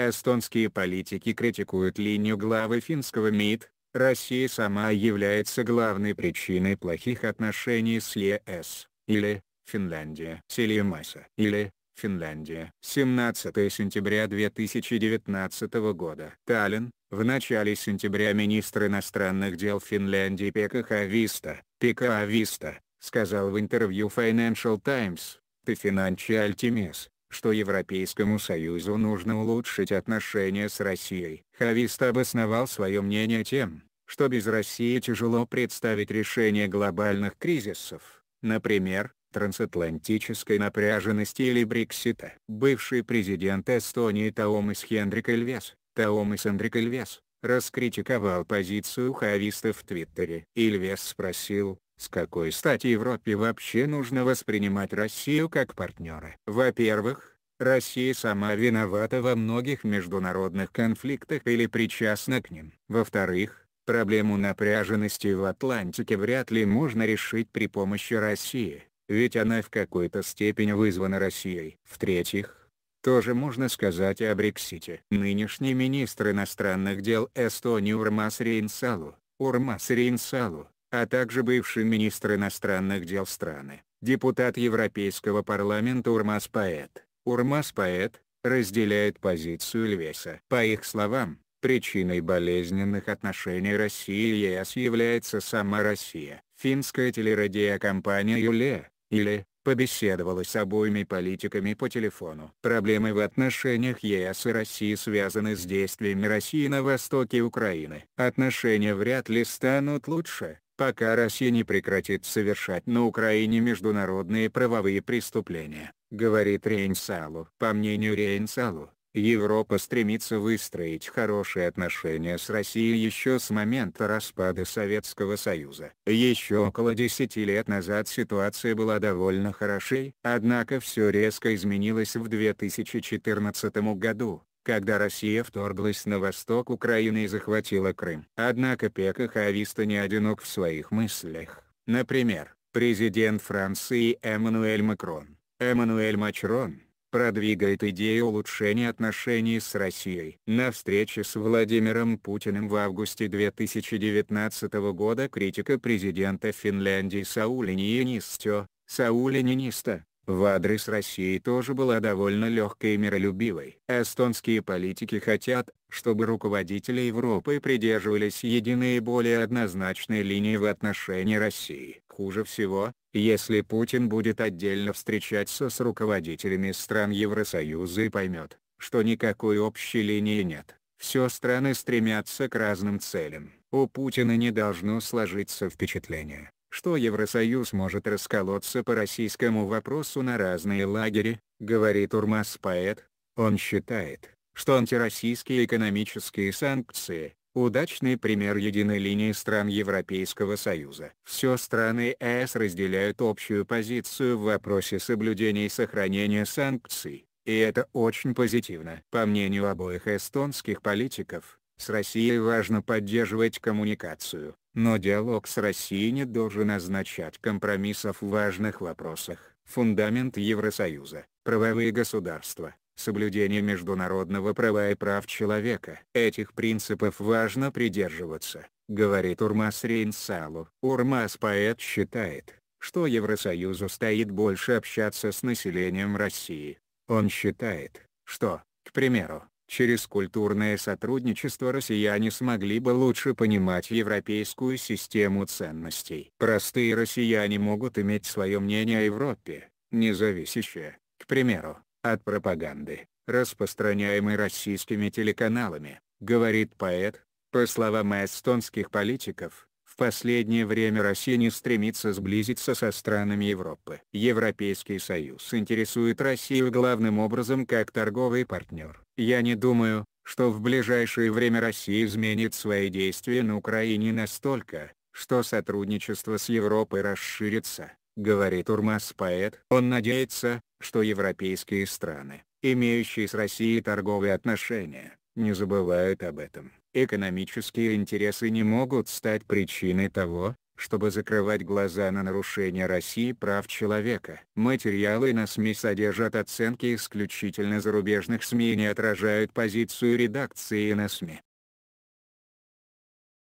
Эстонские политики критикуют линию главы финского МИД, Россия сама является главной причиной плохих отношений с ЕС, или Финляндия. Селимаса, или Финляндия. 17 сентября 2019 года. Таллин. В начале сентября министр иностранных дел Финляндии Пека Хависта, Пека Ависта, сказал в интервью Financial Times, «Ты финанчи Альтимес, что Европейскому Союзу нужно улучшить отношения с Россией. Хавист обосновал свое мнение тем, что без России тяжело представить решение глобальных кризисов, например, трансатлантической напряженности или Брексита. Бывший президент Эстонии Таомис Хендрик Эльвес, Таомис Эндрик Эльвес, раскритиковал позицию хавистов в Твиттере. Ильвес спросил, с какой стати Европе вообще нужно воспринимать Россию как партнера? Во-первых, Россия сама виновата во многих международных конфликтах или причастна к ним. Во-вторых, проблему напряженности в Атлантике вряд ли можно решить при помощи России, ведь она в какой-то степени вызвана Россией. В-третьих, тоже можно сказать и о Брексите. Нынешний министр иностранных дел Эстонии Урмас Рейнсалу, Урмас Рейнсалу, а также бывший министр иностранных дел страны, депутат Европейского парламента Урмас Паэт. Урмас Паэт разделяет позицию Львеса. По их словам, причиной болезненных отношений России и ЕС является сама Россия. Финская телерадиокомпания «Юле» или побеседовала с обоими политиками по телефону. Проблемы в отношениях ЕС и России связаны с действиями России на востоке Украины. Отношения вряд ли станут лучше, пока Россия не прекратит совершать на Украине международные правовые преступления, говорит Рейнсалу. По мнению Рейнсалу, Европа стремится выстроить хорошие отношения с Россией еще с момента распада Советского Союза. Еще около 10 лет назад ситуация была довольно хорошей, однако все резко изменилось в 2014 году, когда Россия вторглась на восток Украины и захватила Крым. Однако Пекахависта не одинок в своих мыслях. Например, президент Франции Эммануэль Макрон, Эммануэль Мачрон, продвигает идею улучшения отношений с Россией. На встрече с Владимиром Путиным в августе 2019 года критика президента Финляндии Саули Нинистё. Саули Нинисто в адрес России тоже была довольно легкой и миролюбивой. Эстонские политики хотят, чтобы руководители Европы придерживались единой и более однозначной линии в отношении России. Хуже всего, если Путин будет отдельно встречаться с руководителями стран Евросоюза и поймет, что никакой общей линии нет. Все страны стремятся к разным целям. У Путина не должно сложиться впечатление, что Евросоюз может расколоться по российскому вопросу на разные лагеря, говорит Урмас Поэт. Он считает, что антироссийские экономические санкции – удачный пример единой линии стран Европейского Союза. Все страны ЕС разделяют общую позицию в вопросе соблюдения и сохранения санкций, и это очень позитивно. По мнению обоих эстонских политиков, с Россией важно поддерживать коммуникацию, но диалог с Россией не должен означать компромиссов в важных вопросах. Фундамент Евросоюза, правовые государства, соблюдение международного права и прав человека. Этих принципов важно придерживаться, говорит Урмас Рейнсалу. Урмас-поэт считает, что Евросоюзу стоит больше общаться с населением России. Он считает, что, к примеру, Через культурное сотрудничество россияне смогли бы лучше понимать европейскую систему ценностей. Простые россияне могут иметь свое мнение о Европе, не зависящее, к примеру, от пропаганды, распространяемой российскими телеканалами, говорит поэт. По словам эстонских политиков, последнее время Россия не стремится сблизиться со странами Европы. Европейский Союз интересует Россию главным образом как торговый партнер. Я не думаю, что в ближайшее время Россия изменит свои действия на Украине настолько, что сотрудничество с Европой расширится, говорит Урмас поэт. Он надеется, что европейские страны, имеющие с Россией торговые отношения, не забывают об этом экономические интересы не могут стать причиной того, чтобы закрывать глаза на нарушение России прав человека. Материалы на СМИ содержат оценки исключительно зарубежных СМИ и не отражают позицию редакции на СМИ.